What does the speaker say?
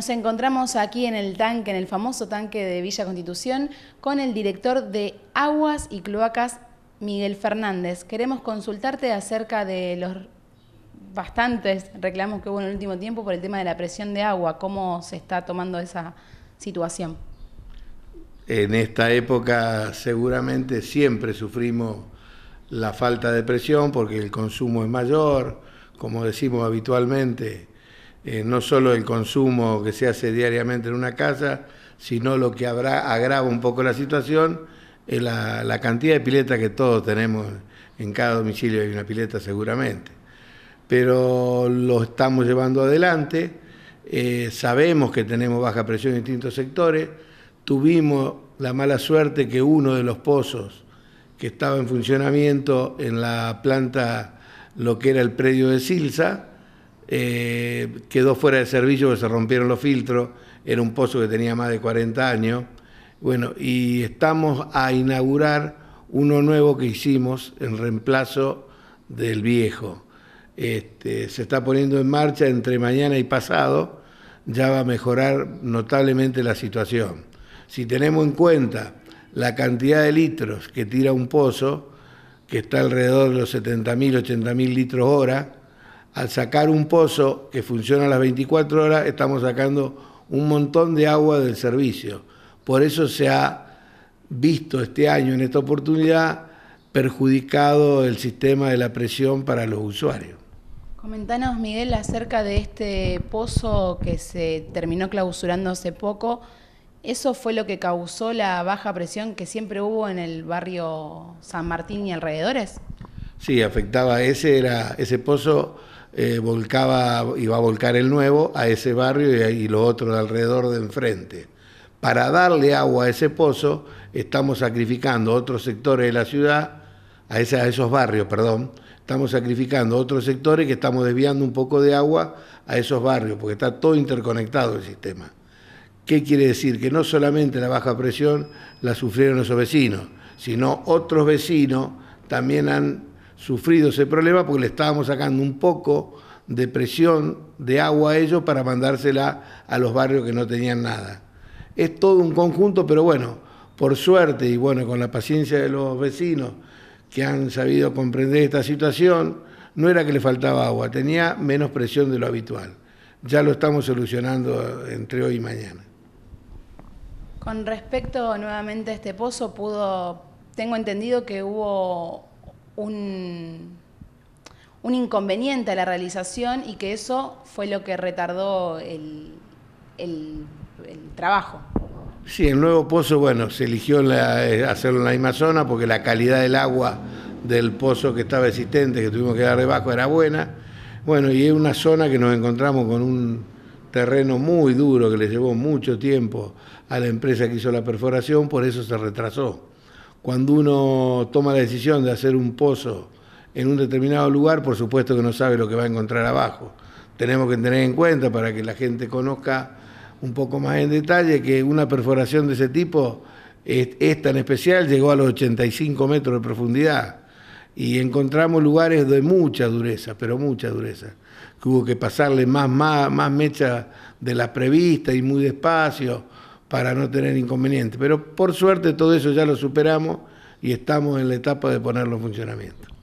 Nos encontramos aquí en el tanque, en el famoso tanque de Villa Constitución, con el director de Aguas y Cloacas, Miguel Fernández. Queremos consultarte acerca de los bastantes reclamos que hubo en el último tiempo por el tema de la presión de agua. ¿Cómo se está tomando esa situación? En esta época seguramente siempre sufrimos la falta de presión porque el consumo es mayor, como decimos habitualmente, eh, no solo el consumo que se hace diariamente en una casa, sino lo que agrava un poco la situación, eh, la, cantidad de piletas que todos tenemos en cada domicilio, hay una pileta seguramente. Pero lo estamos llevando adelante, eh, sabemos que tenemos baja presión en distintos sectores, tuvimos la mala suerte que uno de los pozos que estaba en funcionamiento en la planta, lo que era el predio de Silsa, eh, quedó fuera de servicio porque se rompieron los filtros, era un pozo que tenía más de 40 años. Bueno, y estamos a inaugurar uno nuevo que hicimos en reemplazo del viejo. Este, se está poniendo en marcha entre mañana y pasado, ya va a mejorar notablemente la situación. Si tenemos en cuenta la cantidad de litros que tira un pozo, que está alrededor de los 70.000, 80.000 litros hora, al sacar un pozo que funciona a las 24 horas, estamos sacando un montón de agua del servicio. Por eso se ha visto este año, en esta oportunidad, perjudicado el sistema de la presión para los usuarios. Comentanos, Miguel, acerca de este pozo que se terminó clausurando hace poco. ¿Eso fue lo que causó la baja presión que siempre hubo en el barrio San Martín y alrededores? Sí, afectaba. Ese, era, ese pozo eh, volcaba iba va a volcar el nuevo a ese barrio y, los lo otro alrededor de enfrente. Para darle agua a ese pozo, estamos sacrificando otros sectores de la ciudad, a, a esos barrios, perdón, estamos sacrificando otros sectores que estamos desviando un poco de agua a esos barrios, porque está todo interconectado el sistema. ¿Qué quiere decir? Que no solamente la baja presión la sufrieron esos vecinos, sino otros vecinos también han sufrido ese problema porque le estábamos sacando un poco de presión de agua a ellos para mandársela a los barrios que no tenían nada. Es todo un conjunto, pero bueno, por suerte y bueno, con la paciencia de los vecinos que han sabido comprender esta situación, no era que le faltaba agua, tenía menos presión de lo habitual. Ya lo estamos solucionando entre hoy y mañana. Con respecto nuevamente a este pozo, pudo, tengo entendido que hubo un, inconveniente a la realización y que eso fue lo que retardó el, trabajo. Sí, el nuevo pozo, bueno, se eligió eh, hacerlo en la misma zona porque la calidad del agua del pozo que estaba existente, que tuvimos que dar debajo, era buena. Bueno, y es una zona que nos encontramos con un terreno muy duro que le llevó mucho tiempo a la empresa que hizo la perforación, por eso se retrasó. Cuando uno toma la decisión de hacer un pozo en un determinado lugar, por supuesto que no sabe lo que va a encontrar abajo. Tenemos que tener en cuenta para que la gente conozca un poco más en detalle que una perforación de ese tipo es, en tan especial, llegó a los 85 metros de profundidad y encontramos lugares de mucha dureza, pero mucha dureza, hubo que pasarle más, más, más mecha de la prevista y muy despacio para no tener inconvenientes. Pero por suerte todo eso ya lo superamos y estamos en la etapa de ponerlo en funcionamiento.